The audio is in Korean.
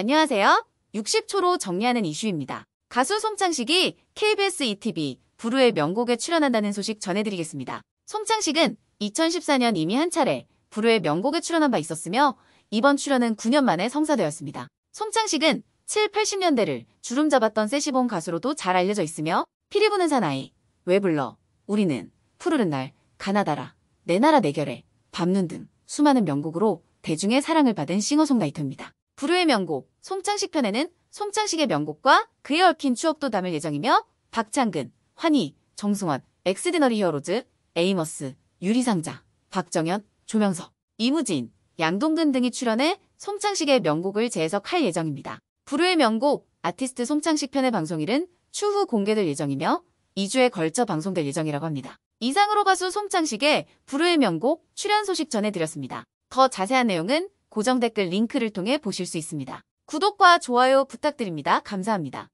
안녕하세요. 60초로 정리하는 이슈입니다. 가수 송창식이 KBS ETV 부루의 명곡에 출연한다는 소식 전해드리겠습니다. 송창식은 2014년 이미 한 차례 부루의 명곡에 출연한 바 있었으며 이번 출연은 9년 만에 성사되었습니다. 송창식은 7, 80년대를 주름 잡았던 세시본 가수로도 잘 알려져 있으며 피리 부는 사나이, 왜 불러, 우리는, 푸르른 날, 가나다라, 내 나라 내 결에, 밤눈 등 수많은 명곡으로 대중의 사랑을 받은 싱어송라이터입니다. 불후의 명곡 송창식 편에는 송창식의 명곡과 그에 얽힌 추억도 담을 예정이며 박창근, 환희, 정승원, 엑스디너리 히어로즈, 에이머스, 유리상자, 박정현, 조명석, 이무진, 양동근 등이 출연해 송창식의 명곡을 재해석할 예정입니다. 불후의 명곡 아티스트 송창식 편의 방송일은 추후 공개될 예정이며 2주에 걸쳐 방송될 예정이라고 합니다. 이상으로 가수 송창식의 불후의 명곡 출연 소식 전해드렸습니다. 더 자세한 내용은 고정 댓글 링크를 통해 보실 수 있습니다. 구독과 좋아요 부탁드립니다. 감사합니다.